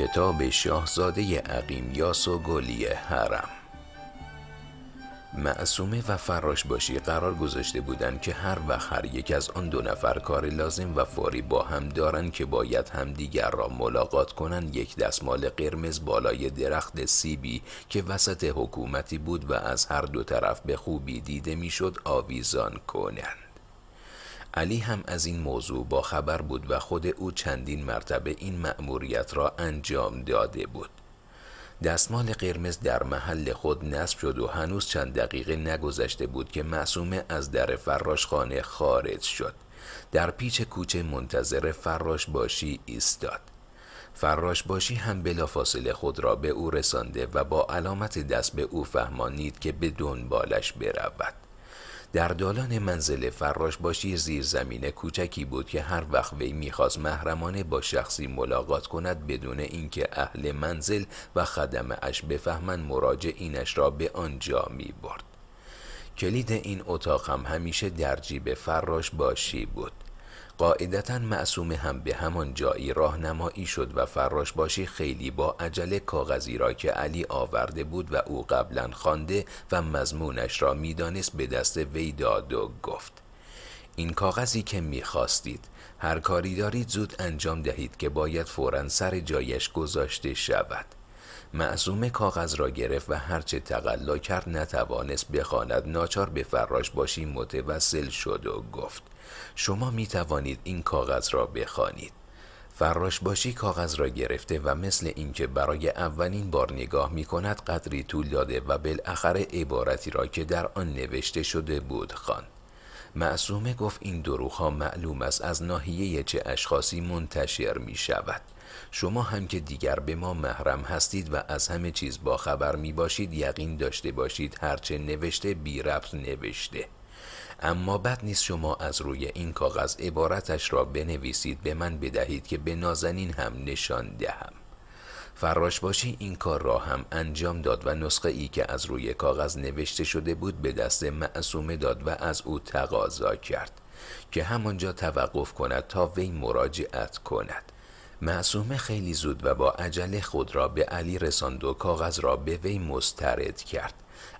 کتاب شاهزاده عقیم یاس و گلی حرم معصومه و فراش باشی قرار گذاشته بودند که هر و هر یک از آن دو نفر کار لازم و فوری با هم دارند که باید همدیگر را ملاقات کنند یک دستمال قرمز بالای درخت سیبی که وسط حکومتی بود و از هر دو طرف به خوبی دیده میشد آویزان کنند علی هم از این موضوع با خبر بود و خود او چندین مرتبه این مأموریت را انجام داده بود دستمال قرمز در محل خود نصب شد و هنوز چند دقیقه نگذشته بود که معصومه از در خانه خارج شد در پیچ کوچه منتظر فراش باشی ایستاد فراش باشی هم بلافاصله خود را به او رسانده و با علامت دست به او فهمانید که به دنبالش برود در دالان منزل فراش باشی زیر زمین کوچکی بود که هر وقت وی میخواست محرمانه با شخصی ملاقات کند بدون اینکه اهل منزل و خدمه اش بفهمند مراجع اینش را به آنجا می برد. کلید این اتاق هم همیشه در جیب فراش باشی بود قاعدتا معصوم هم به همان جایی راهنمایی شد و فراش باشی خیلی با عجله کاغذی را که علی آورده بود و او قبلا خوانده و مضمونش را میدانست به دست وی داد و گفت این کاغذی که میخواستید هر کاری دارید زود انجام دهید که باید فورا سر جایش گذاشته شود معصوم کاغذ را گرفت و هرچه تقلا کرد نتوانست بخواند ناچار به فراش باشی متوسل شد و گفت شما می توانید این کاغذ را بخوانید. فراش باشی کاغذ را گرفته و مثل اینکه برای اولین بار نگاه می کند قدری طول داده و بالاخره عبارتی را که در آن نوشته شده بود خان معصومه گفت این ها معلوم است از ناحیه چه اشخاصی منتشر می شود. شما هم که دیگر به ما محرم هستید و از همه چیز با خبر می باشید یقین داشته باشید هرچه نوشته بی ربط نوشته. اما بد نیست شما از روی این کاغذ عبارتش را بنویسید به من بدهید که به نازنین هم نشان دهم فراش باشی این کار را هم انجام داد و نسخه ای که از روی کاغذ نوشته شده بود به دست معصومه داد و از او تقاضا کرد که همانجا توقف کند تا وی مراجعت کند معصومه خیلی زود و با عجله خود را به علی رساند و کاغذ را به وی مسترد کرد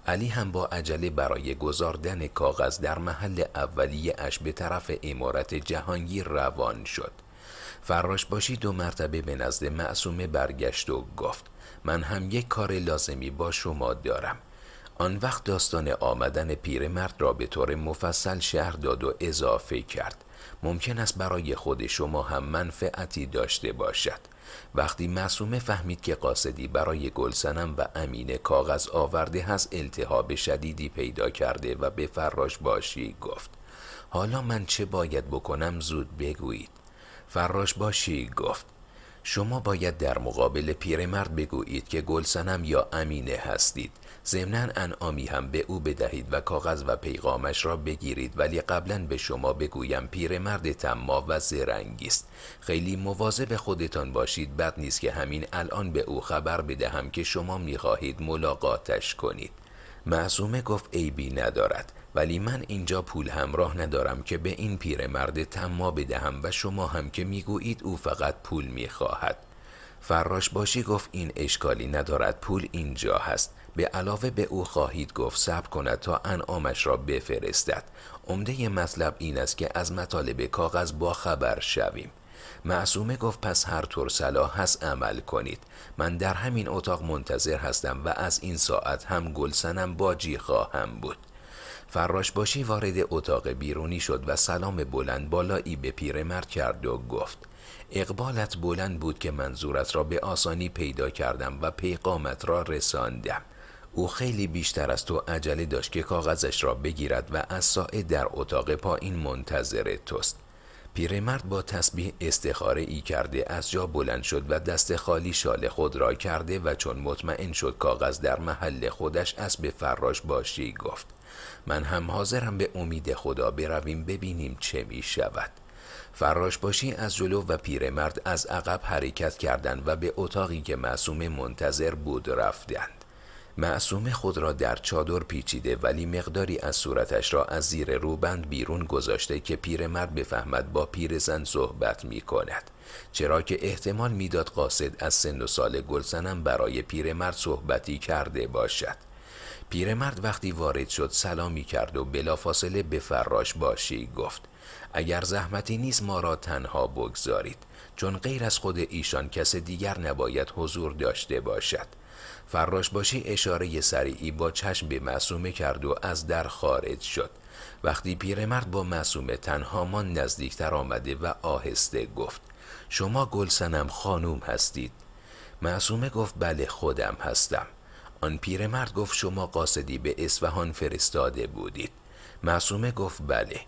علی هم با عجله برای گذاردن کاغذ در محل اولیه اش به طرف امارت جهانی روان شد فراش باشی دو مرتبه به نزد معصومه برگشت و گفت من هم یک کار لازمی با شما دارم آن وقت داستان آمدن پیرمرد را به طور مفصل شهر داد و اضافه کرد ممکن است برای خود شما هم منفعتی داشته باشد وقتی معصومه فهمید که قاصدی برای گلسنم و امین کاغذ آورده هست التهاب شدیدی پیدا کرده و به فراش باشی گفت حالا من چه باید بکنم زود بگویید فراش باشی گفت شما باید در مقابل پیرمرد بگویید که گلسنم یا امینه هستید ضمنا انعامی هم به او بدهید و کاغذ و پیغامش را بگیرید ولی قبلا به شما بگویم پیرمرد تما و زرنگی است خیلی مواظب خودتان باشید بد نیست که همین الان به او خبر بدهم که شما میخواهید ملاقاتش کنید معصومه گفت عیبی ندارد ولی من اینجا پول همراه ندارم که به این پیرمرد تما بدهم و شما هم که میگویید او فقط پول میخواهد فراش باشی گفت این اشکالی ندارد پول اینجا هست به علاوه به او خواهید گفت صبر کند تا انعامش را بفرستد عمده مطلب این است که از مطالب کاغذ با خبر شویم معصومه گفت پس هر طور صلاح هست عمل کنید من در همین اتاق منتظر هستم و از این ساعت هم گلسنم باجی خواهم بود فراش باشی وارد اتاق بیرونی شد و سلام بلند بالایی به پیرمرد کرد و گفت اقبالت بلند بود که منظورت را به آسانی پیدا کردم و پیغامت را رساندم او خیلی بیشتر از تو عجله داشت که کاغذش را بگیرد و از ساعه در اتاق پایین منتظر توست پیرمرد با تسبیح استخاره ای کرده از جا بلند شد و دست خالی شال خود را کرده و چون مطمئن شد کاغذ در محل خودش به فراش باشی گفت من هم حاضرم به امید خدا برویم ببینیم چه می شود فراش باشی از جلو و پیرمرد از عقب حرکت کردند و به اتاقی که معصوم منتظر بود رفتند معصوم خود را در چادر پیچیده ولی مقداری از صورتش را از زیر روبند بیرون گذاشته که پیرمرد بفهمد با پیرزن صحبت می کند چرا که احتمال میداد قاصد از سن و سال گلزنم برای پیرمرد صحبتی کرده باشد پیرمرد وقتی وارد شد سلامی کرد و بلافاصله به فراش باشی گفت اگر زحمتی نیست ما را تنها بگذارید چون غیر از خود ایشان کس دیگر نباید حضور داشته باشد فراش باشی اشاره سریعی با چشم به معصومه کرد و از در خارج شد وقتی پیرمرد با معصومه تنها ما نزدیکتر آمده و آهسته گفت شما گلسنم خانوم هستید معصومه گفت بله خودم هستم آن پیرمرد گفت شما قاصدی به اصفهان فرستاده بودید معصومه گفت بله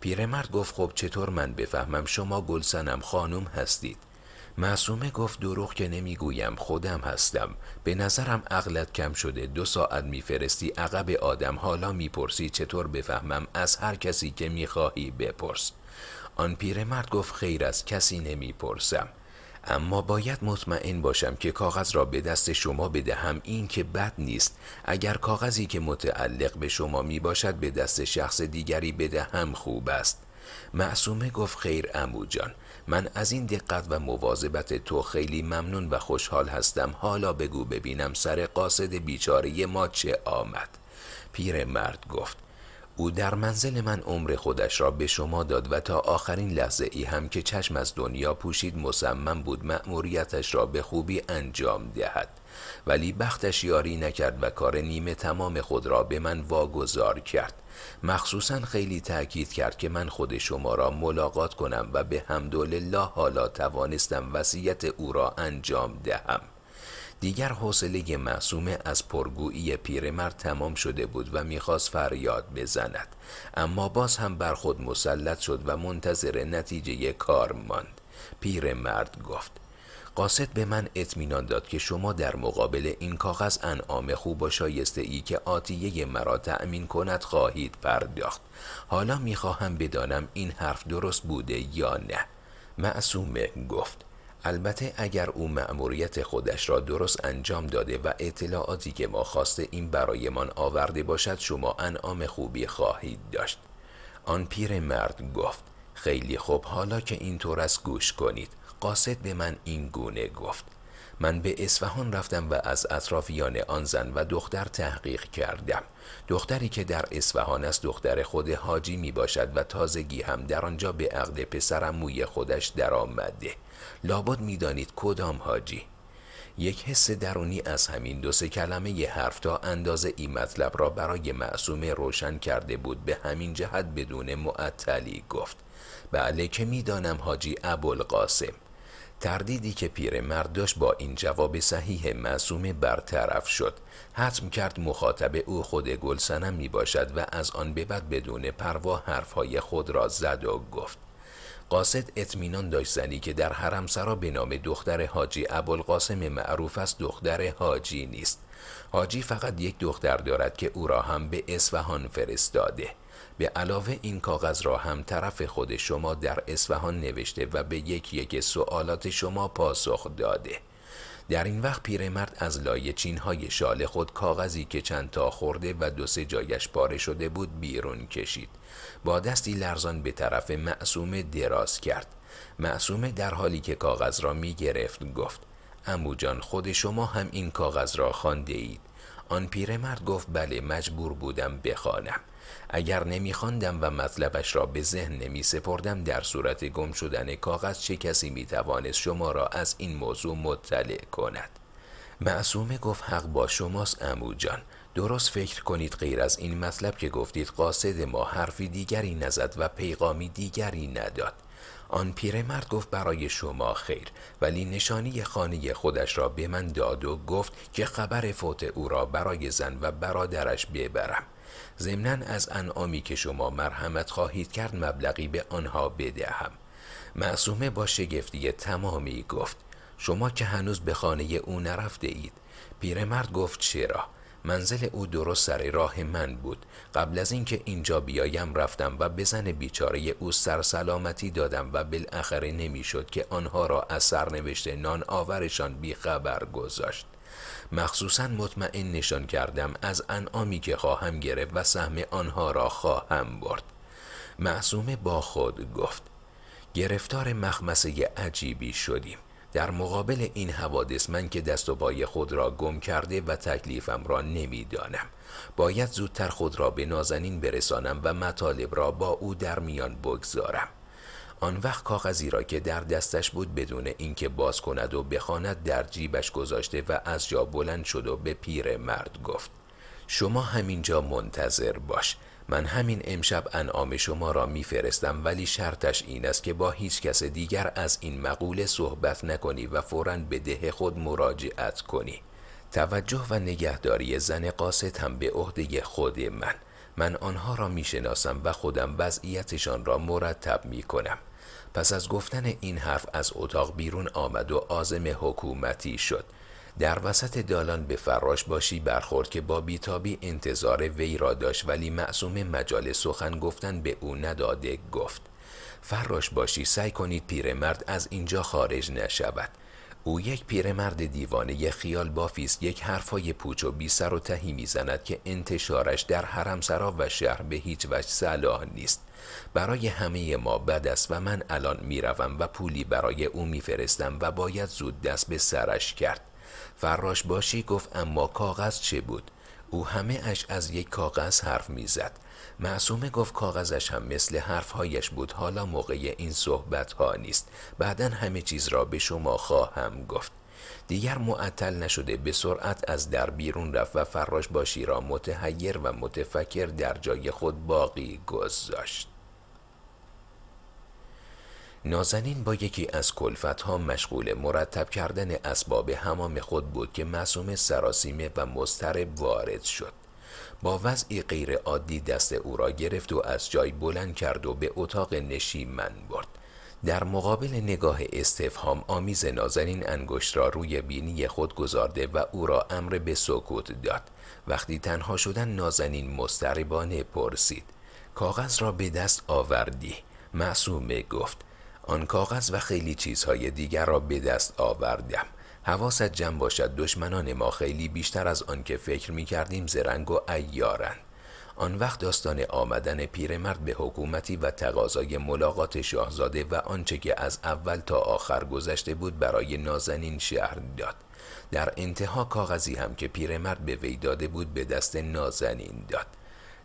پیرمرد گفت خب چطور من بفهمم شما گلسنم خانوم هستید معصومه گفت دروغ که نمیگویم خودم هستم به نظرم عقلت کم شده دو ساعت میفرستی عقب آدم حالا میپرسی چطور بفهمم از هر کسی که میخواهی بپرس آن پیرمرد گفت خیر از کسی نمیپرسم اما باید مطمئن باشم که کاغذ را به دست شما بدهم این که بد نیست اگر کاغذی که متعلق به شما می باشد به دست شخص دیگری بدهم خوب است معصومه گفت خیر امو جان من از این دقت و مواظبت تو خیلی ممنون و خوشحال هستم حالا بگو ببینم سر قاصد بیچاره ما چه آمد پیر مرد گفت او در منزل من عمر خودش را به شما داد و تا آخرین لحظه ای هم که چشم از دنیا پوشید مصمم بود مأموریتش را به خوبی انجام دهد ولی بختش یاری نکرد و کار نیمه تمام خود را به من واگذار کرد مخصوصا خیلی تاکید کرد که من خود شما را ملاقات کنم و به حمدالله حالا توانستم وصیت او را انجام دهم دیگر حوصله معصومه از پرگویی پیرمرد تمام شده بود و میخواست فریاد بزند اما باز هم بر خود مسلط شد و منتظر نتیجه کار ماند پیرمرد گفت قاصد به من اطمینان داد که شما در مقابل این کاغذ انعام خوب و شایسته ای که آتیه مرا تأمین کند خواهید پرداخت حالا میخواهم بدانم این حرف درست بوده یا نه معصومه گفت البته اگر او مأموریت خودش را درست انجام داده و اطلاعاتی که ما خواسته این برایمان آورده باشد شما انعام خوبی خواهید داشت آن پیر مرد گفت خیلی خوب حالا که اینطور از گوش کنید قاصد به من این گونه گفت من به اصفهان رفتم و از اطرافیان آن زن و دختر تحقیق کردم دختری که در اسفهان است دختر خود حاجی می باشد و تازگی هم در آنجا به عقد پسرم موی خودش درآمده لابد دانید کدام حاجی یک حس درونی از همین دو سه کلمه ی حرف تا اندازه ای مطلب را برای معصومه روشن کرده بود به همین جهت بدون معطلی گفت بله که میدانم حاجی ابوالقاسم تردیدی که مرد داشت با این جواب صحیح معصوم برطرف شد حتم کرد مخاطب او خود گلسنم می باشد و از آن به بعد بدون پروا حرفهای خود را زد و گفت قاصد اطمینان داشت زنی که در حرم سرا به نام دختر حاجی ابوالقاسم معروف است دختر حاجی نیست حاجی فقط یک دختر دارد که او را هم به اصفهان فرستاده به علاوه این کاغذ را هم طرف خود شما در اصفهان نوشته و به یکی یک سوالات شما پاسخ داده در این وقت پیرمرد از لای چینهای شال خود کاغذی که چند تا خورده و دو سه جایش پاره شده بود بیرون کشید با دستی لرزان به طرف معصوم دراز کرد معصوم در حالی که کاغذ را می گرفت گفت امو جان خود شما هم این کاغذ را خانده اید آن پیرمرد گفت بله مجبور بودم بخوانم اگر نمیخواندم و مطلبش را به ذهن نمی سپردم در صورت گم شدن کاغذ چه کسی می توانست شما را از این موضوع مطلع کند معصومه گفت حق با شماست امو جان درست فکر کنید غیر از این مطلب که گفتید قاصد ما حرفی دیگری نزد و پیغامی دیگری نداد آن پیرمرد گفت برای شما خیر ولی نشانی خانه خودش را به من داد و گفت که خبر فوت او را برای زن و برادرش ببرم ضمنا از انعامی که شما مرحمت خواهید کرد مبلغی به آنها بدهم معصومه با شگفتی تمامی گفت شما که هنوز به خانه او نرفته اید پیرمرد گفت چرا منزل او درست سر راه من بود قبل از اینکه اینجا بیایم رفتم و بزن زن بیچاره او سرسلامتی دادم و بالاخره نمیشد که آنها را از سرنوشت نان آورشان بیخبر گذاشت مخصوصا مطمئن نشان کردم از انعامی که خواهم گرفت و سهم آنها را خواهم برد معصومه با خود گفت گرفتار مخمسه عجیبی شدیم در مقابل این حوادث من که دست و پای خود را گم کرده و تکلیفم را نمیدانم باید زودتر خود را به نازنین برسانم و مطالب را با او در میان بگذارم آن وقت کاغذی را که در دستش بود بدون اینکه باز کند و بخواند در جیبش گذاشته و از جا بلند شد و به پیر مرد گفت شما همینجا منتظر باش من همین امشب انعام شما را میفرستم ولی شرطش این است که با هیچ کس دیگر از این مقوله صحبت نکنی و فوراً به ده خود مراجعت کنی توجه و نگهداری زن قاصد هم به عهده خود من من آنها را می شناسم و خودم وضعیتشان را مرتب می کنم پس از گفتن این حرف از اتاق بیرون آمد و آزم حکومتی شد در وسط دالان به فراش باشی برخورد که با بیتابی انتظار وی را داشت ولی معصوم مجال سخن گفتن به او نداده گفت فراش باشی سعی کنید پیرمرد از اینجا خارج نشود او یک پیرمرد دیوانه خیال بافیس، یک حرفای پوچ و بی سر و تهی میزند که انتشارش در سرا و شهر به هیچ وجه صلاح نیست برای همه ما بد است و من الان میروم و پولی برای او میفرستم و باید زود دست به سرش کرد فراش باشی گفت اما کاغذ چه بود او همه اش از یک کاغذ حرف میزد معصومه گفت کاغذش هم مثل حرفهایش بود حالا موقع این صحبت ها نیست بعدا همه چیز را به شما خواهم گفت دیگر معطل نشده به سرعت از در بیرون رفت و فراش باشی را متحیر و متفکر در جای خود باقی گذاشت نازنین با یکی از ها مشغول مرتب کردن اسباب همام خود بود که معصومه سراسیمه و مضطرب وارد شد با وضعی عادی دست او را گرفت و از جای بلند کرد و به اتاق نشیمن برد در مقابل نگاه استفهام آمیز نازنین انگشت را روی بینی خود گذارده و او را امر به سکوت داد وقتی تنها شدن نازنین مستربانه پرسید کاغذ را به دست آوردی معصومه گفت آن کاغذ و خیلی چیزهای دیگر را به دست آوردم حواست جمع باشد دشمنان ما خیلی بیشتر از آن که فکر می کردیم زرنگ و ایارن آن وقت داستان آمدن پیرمرد به حکومتی و تقاضای ملاقات شاهزاده و آنچه که از اول تا آخر گذشته بود برای نازنین شهر داد در انتها کاغذی هم که پیرمرد به وی داده بود به دست نازنین داد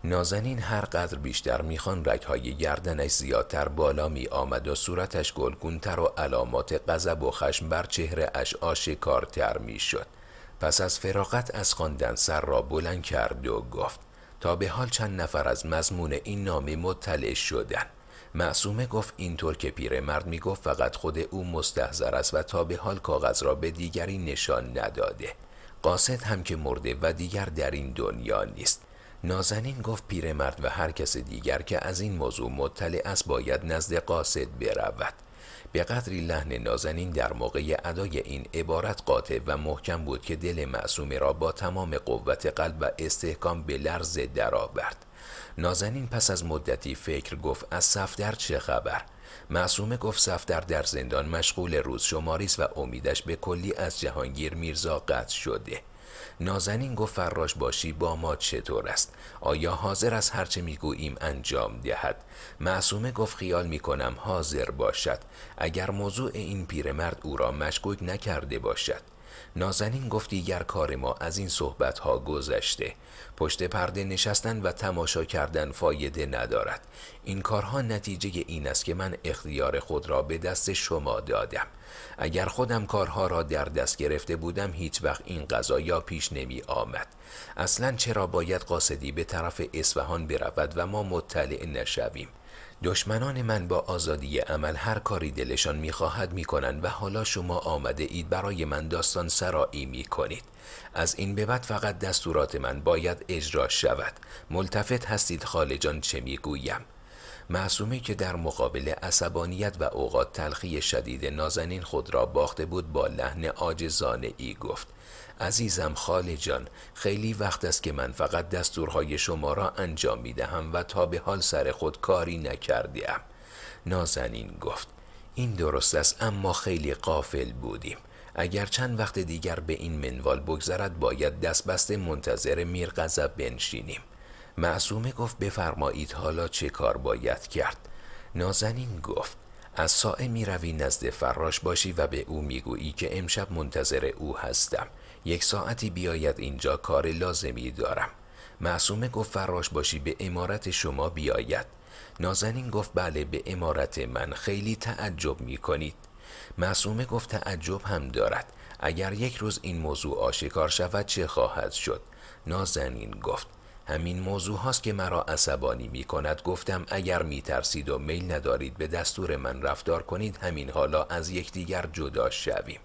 نازنین هر قدر بیشتر میخوان رگهای گردنش زیادتر بالا می آمد و صورتش گلگونتر و علامات غضب و خشم بر چهره اش آشکارتر می شد. پس از فراغت از خواندن سر را بلند کرد و گفت تا به حال چند نفر از مضمون این نامه مطلع شدن معصومه گفت اینطور که پیرمرد گفت فقط خود او مستحضر است و تا به حال کاغذ را به دیگری نشان نداده قاصد هم که مرده و دیگر در این دنیا نیست نازنین گفت پیرمرد و هر کس دیگر که از این موضوع مطلع است باید نزد قاصد برود به قدری لحن نازنین در موقع ادای این عبارت قاطع و محکم بود که دل معصومه را با تمام قوت قلب و استحکام به لرز درآورد نازنین پس از مدتی فکر گفت از صفدر چه خبر معصومه گفت صفدر در زندان مشغول روز شماریس و امیدش به کلی از جهانگیر میرزا قطع شده نازنین گفت فراش باشی با ما چطور است آیا حاضر از هرچه میگوییم انجام دهد معصومه گفت خیال میکنم حاضر باشد اگر موضوع این پیرمرد او را مشکوک نکرده باشد نازنین گفت دیگر کار ما از این صحبت ها گذشته پشت پرده نشستن و تماشا کردن فایده ندارد این کارها نتیجه این است که من اختیار خود را به دست شما دادم اگر خودم کارها را در دست گرفته بودم هیچ وقت این یا پیش نمی آمد اصلا چرا باید قاصدی به طرف اصفهان برود و ما مطلع نشویم دشمنان من با آزادی عمل هر کاری دلشان میخواهد میکنند و حالا شما آمده اید برای من داستان سرایی میکنید از این به بعد فقط دستورات من باید اجرا شود ملتفت هستید خالجان چه میگویم معصومه که در مقابل عصبانیت و اوقات تلخی شدید نازنین خود را باخته بود با لحن آجزانه ای گفت عزیزم خاله جان خیلی وقت است که من فقط دستورهای شما را انجام می دهم و تا به حال سر خود کاری نکردیم نازنین گفت این درست است اما خیلی قافل بودیم اگر چند وقت دیگر به این منوال بگذرد باید دست بسته منتظر میر غضب بنشینیم معصومه گفت بفرمایید حالا چه کار باید کرد نازنین گفت از سائه می روی نزد فراش باشی و به او می گویی که امشب منتظر او هستم یک ساعتی بیاید اینجا کار لازمی دارم معصومه گفت فراش باشی به امارت شما بیاید نازنین گفت بله به امارت من خیلی تعجب می کنید معصومه گفت تعجب هم دارد اگر یک روز این موضوع آشکار شود چه خواهد شد نازنین گفت همین موضوع هاست که مرا عصبانی می کند گفتم اگر می ترسید و میل ندارید به دستور من رفتار کنید همین حالا از یکدیگر جدا شویم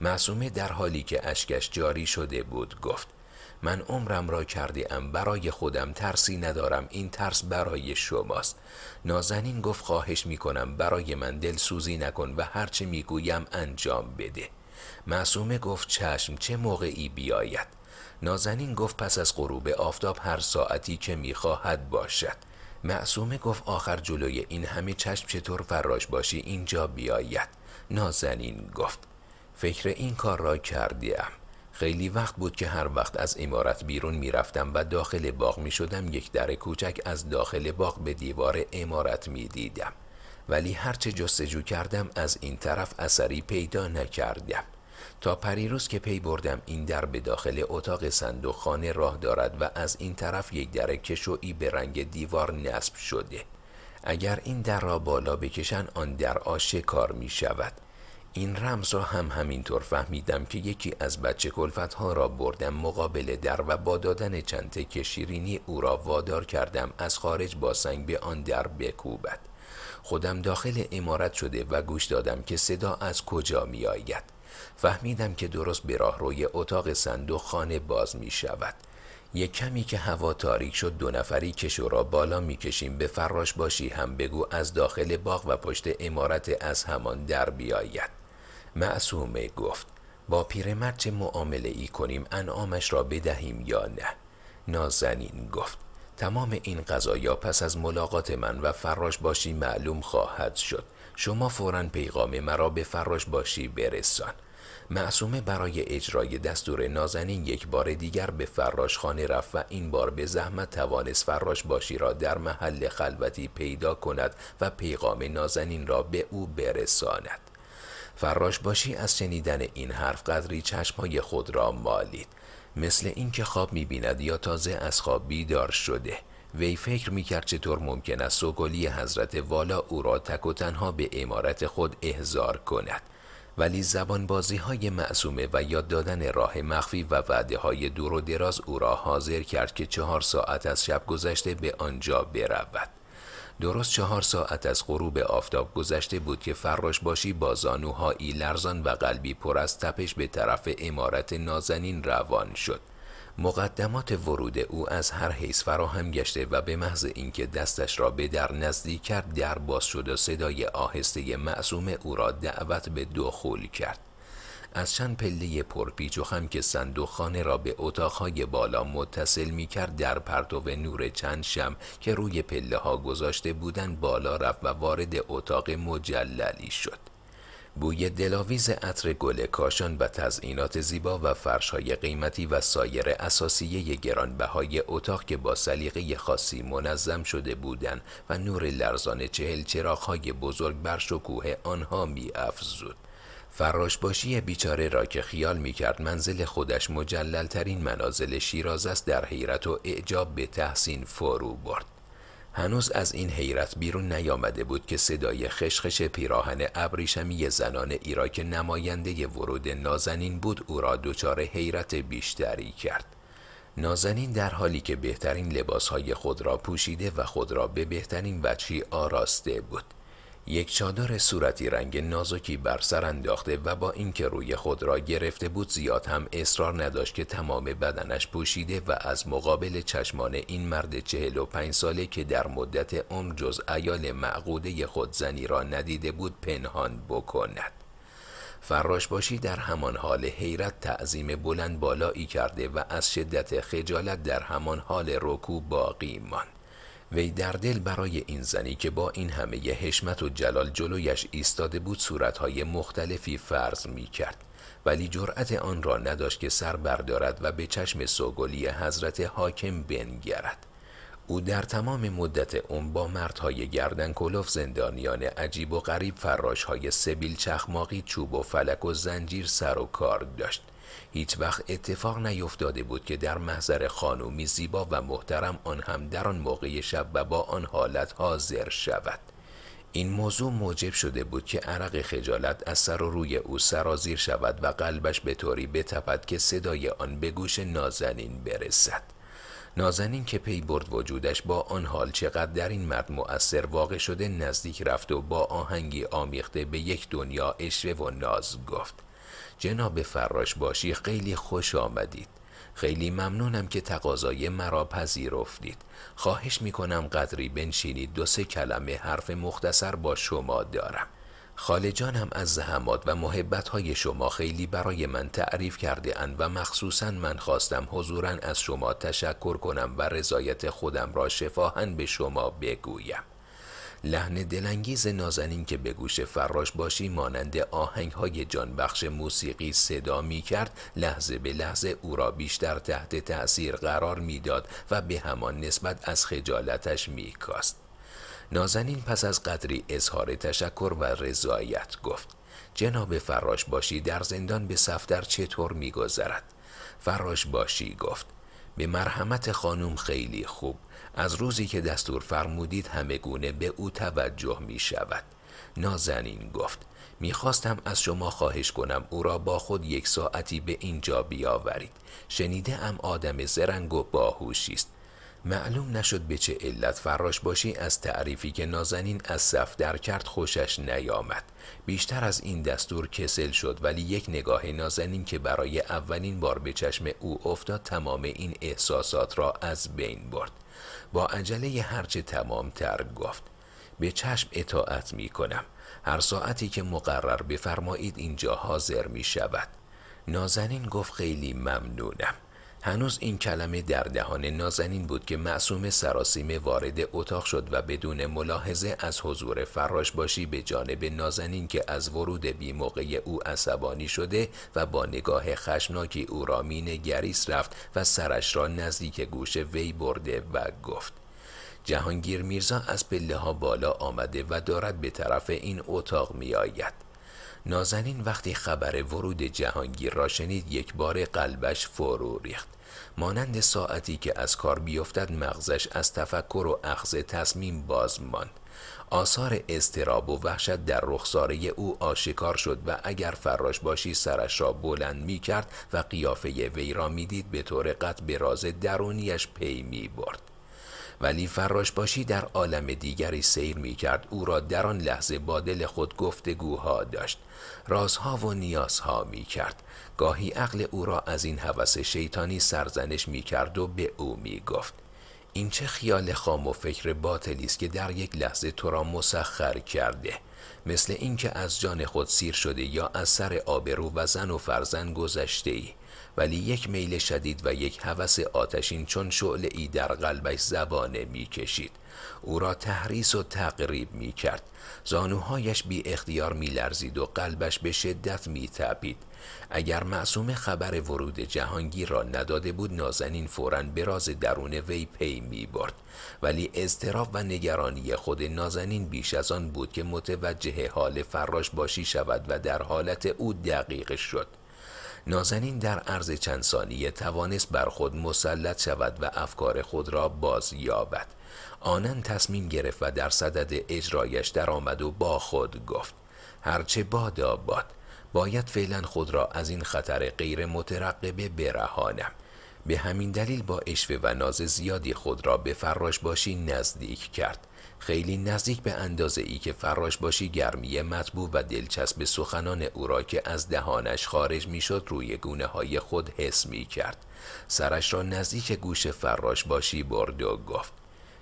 معصومه در حالی که اشکش جاری شده بود گفت من عمرم را کرده ام برای خودم ترسی ندارم این ترس برای شماست نازنین گفت خواهش می کنم برای من دل سوزی نکن و هرچه می گویم انجام بده معصومه گفت چشم چه موقعی بیاید نازنین گفت پس از غروب آفتاب هر ساعتی که میخواهد باشد معصومه گفت آخر جلوی این همه چشم چطور فراش باشی اینجا بیاید نازنین گفت فکر این کار را کردیم خیلی وقت بود که هر وقت از امارت بیرون می رفتم و داخل باغ می شدم یک در کوچک از داخل باغ به دیوار امارت می دیدم ولی هرچه جستجو کردم از این طرف اثری پیدا نکردم تا پریروز که پی بردم این در به داخل اتاق صندوق خانه راه دارد و از این طرف یک در کشویی به رنگ دیوار نصب شده اگر این در را بالا بکشن آن در آشه کار می شود این رمز را هم همینطور فهمیدم که یکی از بچه کلفت ها را بردم مقابل در و با دادن چند تک شیرینی او را وادار کردم از خارج با سنگ به آن در بکوبد خودم داخل امارت شده و گوش دادم که صدا از کجا می آید فهمیدم که درست به راه روی اتاق صندوق خانه باز می شود یک کمی که هوا تاریک شد دو نفری کشو را بالا کشیم به فراش باشی هم بگو از داخل باغ و پشت امارت از همان در بیاید معصومه گفت با پیرمرد چه معامله ای کنیم انعامش را بدهیم یا نه نازنین گفت تمام این قضایا پس از ملاقات من و فراش باشی معلوم خواهد شد شما فورا پیغام مرا به فراش باشی برسان معصومه برای اجرای دستور نازنین یک بار دیگر به فراش خانه رفت و این بار به زحمت توانست فراش باشی را در محل خلوتی پیدا کند و پیغام نازنین را به او برساند فراش باشی از شنیدن این حرف قدری چشمهای خود را مالید مثل اینکه خواب میبیند یا تازه از خواب بیدار شده وی فکر میکرد چطور ممکن است سوگلی حضرت والا او را تک و تنها به امارت خود احضار کند ولی زبان بازی های معصومه و یاد دادن راه مخفی و وعده های دور و دراز او را حاضر کرد که چهار ساعت از شب گذشته به آنجا برود درست چهار ساعت از غروب آفتاب گذشته بود که فراش باشی با زانوهایی لرزان و قلبی پر از تپش به طرف امارت نازنین روان شد. مقدمات ورود او از هر حیث فراهم گشته و به محض اینکه دستش را به در نزدیک کرد در باز شد و صدای آهسته معصوم او را دعوت به دخول کرد. از چند پله پرپیچ و خم که صندوقخانه را به اتاقهای بالا متصل می کرد در پرتو نور چند شم که روی پله ها گذاشته بودند بالا رفت و وارد اتاق مجللی شد. بوی دلاویز عطر گل کاشان و تزئینات زیبا و فرشهای قیمتی و سایر اساسیه گرانبهای اتاق که با سلیقه خاصی منظم شده بودند و نور لرزان چهل چراغهای بزرگ بر شکوه آنها می افزود. فراشباشی بیچاره را که خیال می کرد منزل خودش ترین منازل شیراز است در حیرت و اعجاب به تحسین فرو برد. هنوز از این حیرت بیرون نیامده بود که صدای خشخش پیراهن ابریشمی زنان ایرا که نماینده ورود نازنین بود او را دچار حیرت بیشتری کرد. نازنین در حالی که بهترین لباسهای خود را پوشیده و خود را به بهترین وجهی آراسته بود. یک چادر صورتی رنگ نازکی بر سر انداخته و با اینکه روی خود را گرفته بود زیاد هم اصرار نداشت که تمام بدنش پوشیده و از مقابل چشمان این مرد چهل و پنج ساله که در مدت عمر جز ایال معقوده خود زنی را ندیده بود پنهان بکند فراشباشی در همان حال حیرت تعظیم بلند بالایی کرده و از شدت خجالت در همان حال رکو باقی ماند وی در دل برای این زنی که با این همه یه حشمت و جلال جلویش ایستاده بود صورتهای مختلفی فرض می کرد ولی جرأت آن را نداشت که سر بردارد و به چشم سوگلی حضرت حاکم بنگرد او در تمام مدت اون با مردهای گردن کلوف زندانیان عجیب و غریب فراشهای سبیل چخماقی چوب و فلک و زنجیر سر و کار داشت هیچ وقت اتفاق نیفتاده بود که در محضر خانومی زیبا و محترم آن هم در آن موقع شب و با آن حالت حاضر شود این موضوع موجب شده بود که عرق خجالت از سر و روی او سرازیر شود و قلبش به طوری بتپد که صدای آن به گوش نازنین برسد نازنین که پی برد وجودش با آن حال چقدر در این مرد مؤثر واقع شده نزدیک رفت و با آهنگی آمیخته به یک دنیا اشوه و ناز گفت جناب فراش باشی خیلی خوش آمدید خیلی ممنونم که تقاضای مرا پذیرفتید خواهش میکنم قدری بنشینید دو سه کلمه حرف مختصر با شما دارم خاله جانم از زحمات و محبت های شما خیلی برای من تعریف کرده اند و مخصوصا من خواستم حضورا از شما تشکر کنم و رضایت خودم را شفاهن به شما بگویم لحن دلانگیز نازنین که به گوش فراش باشی مانند آهنگ های جانبخش موسیقی صدا می کرد لحظه به لحظه او را بیشتر تحت تأثیر قرار میداد و به همان نسبت از خجالتش می کاست. نازنین پس از قدری اظهار تشکر و رضایت گفت جناب فراش باشی در زندان به سفتر چطور میگذرد؟ فراش باشی گفت به مرحمت خانم خیلی خوب از روزی که دستور فرمودید همه گونه به او توجه می شود نازنین گفت میخواستم از شما خواهش کنم او را با خود یک ساعتی به اینجا بیاورید شنیده ام آدم زرنگ و باهوشی است معلوم نشد به چه علت فراش باشی از تعریفی که نازنین از صف در کرد خوشش نیامد بیشتر از این دستور کسل شد ولی یک نگاه نازنین که برای اولین بار به چشم او افتاد تمام این احساسات را از بین برد با عجله هرچه تمام تر گفت به چشم اطاعت می کنم هر ساعتی که مقرر بفرمایید اینجا حاضر می شود نازنین گفت خیلی ممنونم هنوز این کلمه در دهان نازنین بود که معصوم سراسیمه وارد اتاق شد و بدون ملاحظه از حضور فراش باشی به جانب نازنین که از ورود بی موقع او عصبانی شده و با نگاه خشناکی او را مین گریس رفت و سرش را نزدیک گوش وی برده و گفت جهانگیر میرزا از پله ها بالا آمده و دارد به طرف این اتاق می آید. نازنین وقتی خبر ورود جهانگیر را شنید یک بار قلبش فرو ریخت مانند ساعتی که از کار بیفتد مغزش از تفکر و اخذ تصمیم باز ماند آثار استراب و وحشت در رخساره او آشکار شد و اگر فراش باشی سرش را بلند می کرد و قیافه وی را میدید به طور قطع به راز درونیش پی می برد. ولی فراش باشی در عالم دیگری سیر می کرد او را در آن لحظه با دل خود گفتگوها داشت رازها و نیازها می کرد گاهی عقل او را از این هوس شیطانی سرزنش می کرد و به او می گفت این چه خیال خام و فکر باطلی است که در یک لحظه تو را مسخر کرده مثل اینکه از جان خود سیر شده یا از سر آبرو و زن و فرزند گذشته ای ولی یک میل شدید و یک هوس آتشین چون شعله ای در قلبش زبانه می کشید. او را تحریس و تقریب می کرد زانوهایش بی اختیار می لرزید و قلبش به شدت می اگر معصوم خبر ورود جهانگیر را نداده بود نازنین فورا به راز درون وی پی می برد ولی اضطراب و نگرانی خود نازنین بیش از آن بود که متوجه حال فراش باشی شود و در حالت او دقیق شد نازنین در عرض چند ثانیه توانست بر خود مسلط شود و افکار خود را باز یابد آنن تصمیم گرفت و در صدد اجرایش درآمد و با خود گفت هرچه بادا باد باید فعلا خود را از این خطر غیر مترقبه برهانم به همین دلیل با اشوه و ناز زیادی خود را به فراش باشی نزدیک کرد خیلی نزدیک به اندازه ای که فراش باشی گرمی مطبوع و دلچسب سخنان او را که از دهانش خارج میشد روی گونه های خود حس می کرد. سرش را نزدیک گوش فراش باشی برد و گفت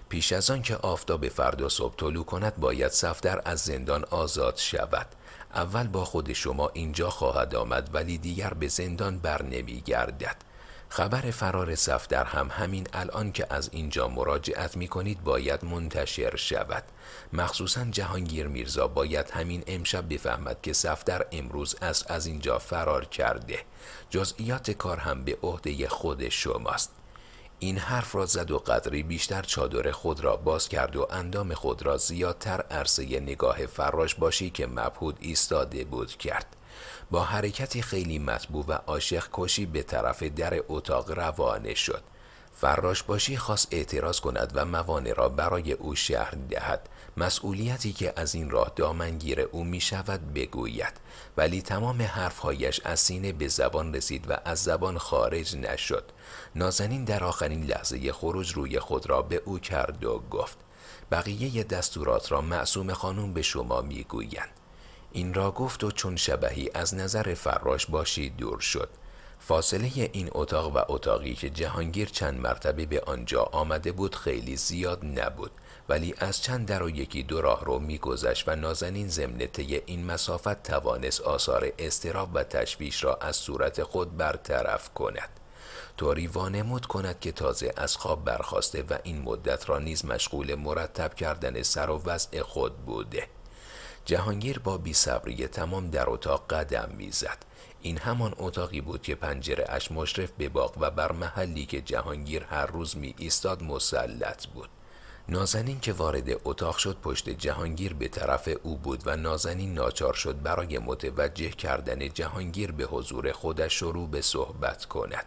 پیش از آن که آفتاب فردا صبح طلوع کند باید سفتر از زندان آزاد شود اول با خود شما اینجا خواهد آمد ولی دیگر به زندان بر نمی گردد خبر فرار صفدر هم همین الان که از اینجا مراجعت می کنید باید منتشر شود مخصوصا جهانگیر میرزا باید همین امشب بفهمد که صفدر امروز از از اینجا فرار کرده جزئیات کار هم به عهده خود شماست این حرف را زد و قدری بیشتر چادر خود را باز کرد و اندام خود را زیادتر عرصه نگاه فراش باشی که مبهود ایستاده بود کرد با حرکتی خیلی مطبوع و عاشق کشی به طرف در اتاق روانه شد فراش باشی خواست اعتراض کند و موانع را برای او شهر دهد مسئولیتی که از این راه دامنگیر او می شود بگوید ولی تمام حرفهایش از سینه به زبان رسید و از زبان خارج نشد نازنین در آخرین لحظه خروج روی خود را به او کرد و گفت بقیه دستورات را معصوم خانم به شما می گویند این را گفت و چون شبهی از نظر فراش باشی دور شد فاصله این اتاق و اتاقی که جهانگیر چند مرتبه به آنجا آمده بود خیلی زیاد نبود ولی از چند در و یکی دو راه رو میگذشت و نازنین ضمن این مسافت توانست آثار استراب و تشویش را از صورت خود برطرف کند طوری وانمود کند که تازه از خواب برخواسته و این مدت را نیز مشغول مرتب کردن سر و وضع خود بوده جهانگیر با بیصبری تمام در اتاق قدم میزد این همان اتاقی بود که پنجره اش مشرف به باغ و بر محلی که جهانگیر هر روز می ایستاد مسلط بود نازنین که وارد اتاق شد پشت جهانگیر به طرف او بود و نازنین ناچار شد برای متوجه کردن جهانگیر به حضور خودش شروع به صحبت کند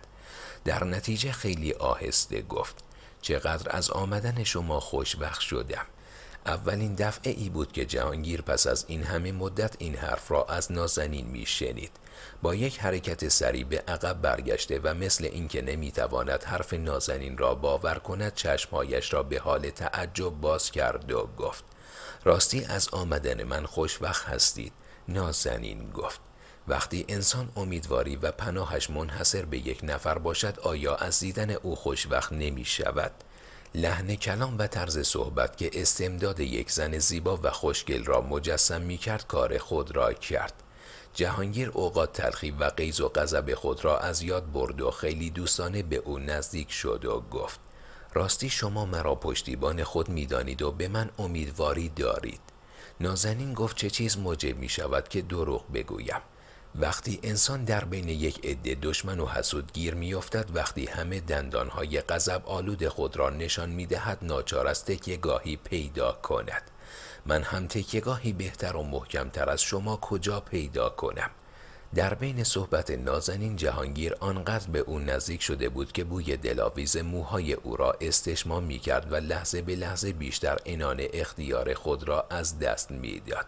در نتیجه خیلی آهسته گفت چقدر از آمدن شما خوشبخت شدم اولین دفعه ای بود که جهانگیر پس از این همه مدت این حرف را از نازنین میشنید با یک حرکت سریع به عقب برگشته و مثل اینکه نمیتواند حرف نازنین را باور کند چشمهایش را به حال تعجب باز کرد و گفت راستی از آمدن من خوش وقت هستید نازنین گفت وقتی انسان امیدواری و پناهش منحصر به یک نفر باشد آیا از دیدن او وقت نمی شود؟ لحن کلام و طرز صحبت که استمداد یک زن زیبا و خوشگل را مجسم می کرد کار خود را کرد جهانگیر اوقات تلخی و قیز و غضب خود را از یاد برد و خیلی دوستانه به او نزدیک شد و گفت راستی شما مرا پشتیبان خود دانید و به من امیدواری دارید نازنین گفت چه چیز موجب می شود که دروغ بگویم وقتی انسان در بین یک عده دشمن و حسود گیر میافتد وقتی همه دندانهای غضب آلود خود را نشان میدهد ناچار است که گاهی پیدا کند من هم تکیگاهی گاهی بهتر و محکمتر از شما کجا پیدا کنم در بین صحبت نازنین جهانگیر آنقدر به او نزدیک شده بود که بوی دلاویز موهای او را استشمام می کرد و لحظه به لحظه بیشتر انان اختیار خود را از دست میداد.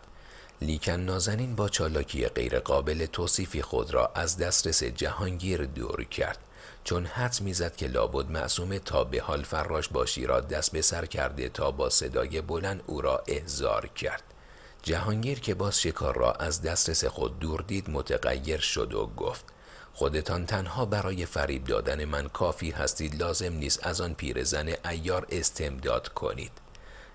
لیکن نازنین با چالاکی غیرقابل توصیفی خود را از دسترس جهانگیر دور کرد چون حد میزد که لابد معصومه تا به حال فراش باشی را دست به سر کرده تا با صدای بلند او را احضار کرد جهانگیر که باز شکار را از دسترس خود دور دید متغیر شد و گفت خودتان تنها برای فریب دادن من کافی هستید لازم نیست از آن پیرزن ایار استمداد کنید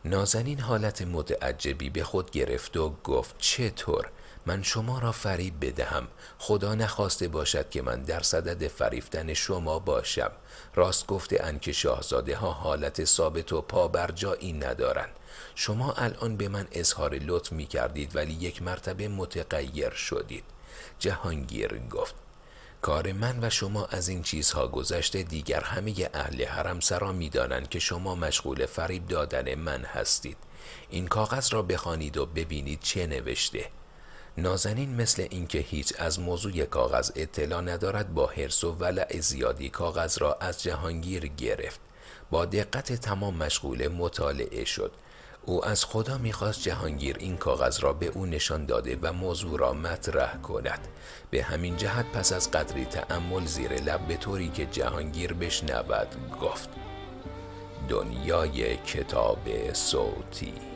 نازنین حالت متعجبی به خود گرفت و گفت چطور من شما را فریب بدهم خدا نخواسته باشد که من در صدد فریفتن شما باشم راست گفته ان که شاهزاده ها حالت ثابت و پا بر جایی ندارند شما الان به من اظهار لطف می کردید ولی یک مرتبه متغیر شدید جهانگیر گفت کار من و شما از این چیزها گذشته دیگر همه اهل حرم سرا می که شما مشغول فریب دادن من هستید این کاغذ را بخوانید و ببینید چه نوشته نازنین مثل اینکه هیچ از موضوع کاغذ اطلاع ندارد با حرس و ولع زیادی کاغذ را از جهانگیر گرفت با دقت تمام مشغول مطالعه شد او از خدا میخواست جهانگیر این کاغذ را به او نشان داده و موضوع را مطرح کند به همین جهت پس از قدری تعمل زیر لب به طوری که جهانگیر بشنود گفت دنیای کتاب صوتی